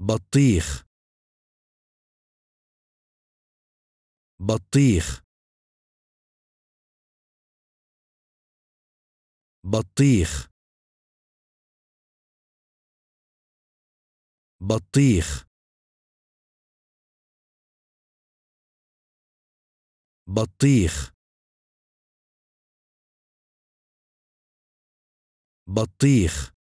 بطيخ بطيخ بطيخ بطيخ بطيخ بطيخ